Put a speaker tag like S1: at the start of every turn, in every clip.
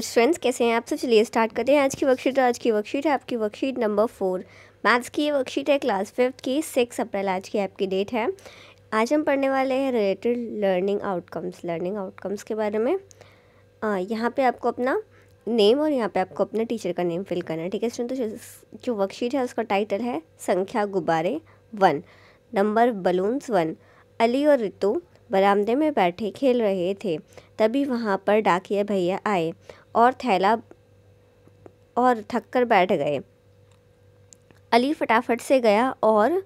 S1: friends कैसे हैं आप सब तो चलिए स्टार्ट करते हैं आज की वर्कशीट तो आज की वर्कशीट है आपकी वर्कशीट नंबर फोर मैथ्स की ये वर्कशीट है क्लास फिफ्थ की सिक्स अप्रैल आज की आपकी डेट है आज हम पढ़ने वाले हैं related learning outcomes learning outcomes के बारे में यहाँ पे आपको अपना नेम और यहाँ पे आपको अपने टीचर का नेम फिल करना है ठीक है तो जो वर्कशीट है उसका टाइटल है संख्या गुब्बारे one number balloons one Ali और रितु बरामदे में बैठे खेल रहे थे तभी वहाँ पर डाकिया भैया आए और थैला और थक कर बैठ गए अली फटाफट से गया और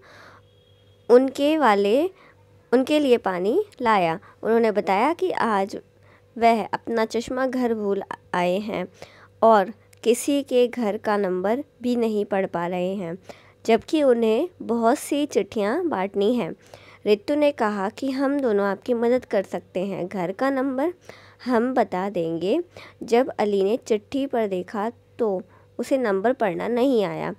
S1: उनके वाले उनके लिए पानी लाया उन्होंने बताया कि आज वह अपना चश्मा घर भूल आए हैं और किसी के घर का नंबर भी नहीं पढ़ पा रहे हैं जबकि उन्हें बहुत सी चिट्ठियाँ बांटनी हैं रितु ने कहा कि हम दोनों आपकी मदद कर सकते हैं घर का नंबर हम बता देंगे जब अली ने चिट्ठी पर देखा तो उसे नंबर पढ़ना नहीं आया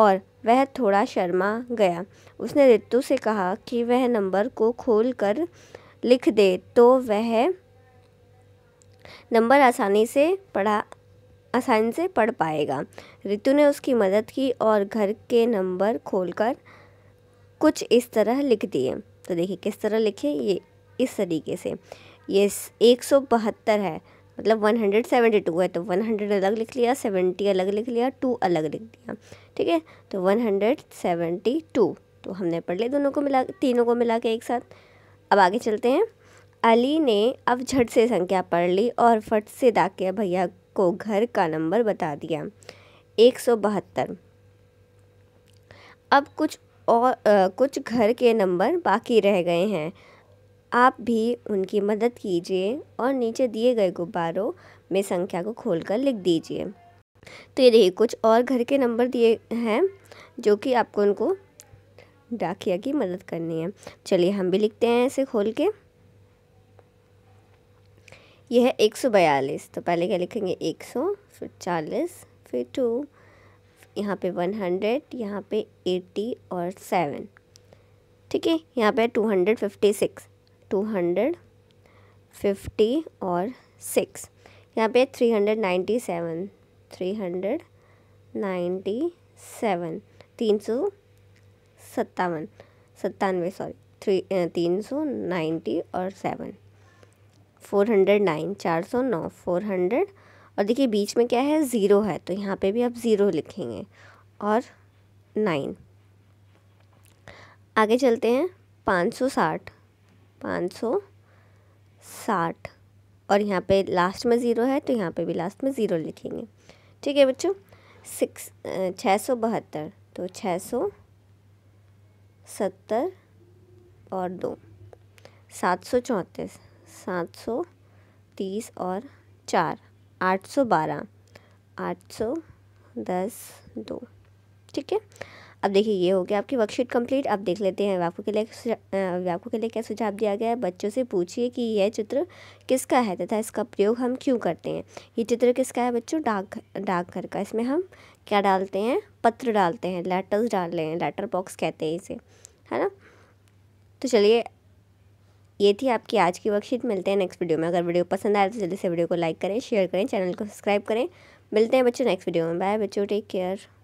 S1: और वह थोड़ा शर्मा गया उसने रितु से कहा कि वह नंबर को खोल कर लिख दे तो वह नंबर आसानी से पढ़ा आसानी से पढ़ पाएगा रितु ने उसकी मदद की और घर के नंबर खोलकर कुछ इस तरह लिख दिए तो देखिए किस तरह लिखे ये इस तरीके से ये एक सौ बहत्तर है मतलब वन हंड्रेड सेवेंटी टू है तो वन हंड्रेड अलग लिख लिया सेवेंटी अलग लिख लिया टू अलग लिख दिया ठीक है तो वन हंड्रेड सेवेंटी टू तो हमने पढ़ लिया दोनों को मिला तीनों को मिला के एक साथ अब आगे चलते हैं अली ने अब झट से संख्या पढ़ ली और फट से डाके भैया को घर का नंबर बता दिया एक सौ बहत्तर अब कुछ और कुछ घर के नंबर बाकी रह गए हैं आप भी उनकी मदद कीजिए और नीचे दिए गए गुब्बारों में संख्या को खोलकर लिख दीजिए तो ये देखिए कुछ और घर के नंबर दिए हैं जो कि आपको उनको डाकिया की मदद करनी है चलिए हम भी लिखते हैं ऐसे खोल के यह है एक सौ बयालीस तो पहले क्या लिखेंगे एक सौ फिर चालीस फिर टू यहाँ पे वन हंड्रेड यहाँ पे एट्टी और सेवन ठीक है यहाँ पे two hundred fifty six two hundred fifty और सिक्स यहाँ पे three hundred ninety seven three hundred ninety seven तीन सौ सत्तावन सत्तानवे सॉरी थ्री तीन सौ नाइन्टी और सेवन फोर हंड्रेड नाइन चार सौ नौ फोर हंड्रेड और देखिए बीच में क्या है ज़ीरो है तो यहाँ पे भी आप ज़ीरो लिखेंगे और नाइन आगे चलते हैं पाँच सौ साठ पाँच सौ साठ और यहाँ पे लास्ट में ज़ीरो है तो यहाँ पे भी लास्ट में ज़ीरो लिखेंगे ठीक है बच्चों सिक्स छः सौ बहत्तर तो छः सौ सत्तर और दो सात सौ चौंतीस सात सौ तीस और चार आठ सौ बारह आठ सौ दस दो ठीक है अब देखिए ये हो गया आपकी वर्कशीट कंप्लीट अब देख लेते हैं व्यापकों के लिए व्यापकों के लिए क्या सुझाव दिया गया है बच्चों से पूछिए कि यह चित्र किसका है तथा इसका प्रयोग हम क्यों करते हैं ये चित्र किसका है बच्चों डाक डाकघर का इसमें हम क्या डालते हैं पत्र डालते हैं लेटर्स डाल रहे हैं लेटर बॉक्स कहते हैं इसे है ना तो चलिए ये थी आपकी आज की वर्कशीट मिलते हैं नेक्स्ट वीडियो में अगर वीडियो पसंद आए तो जल्दी से वीडियो को लाइक करें शेयर करें चैनल को सब्सक्राइब करें मिलते हैं बच्चों नेक्स्ट वीडियो में बाय बच्चों टेक केयर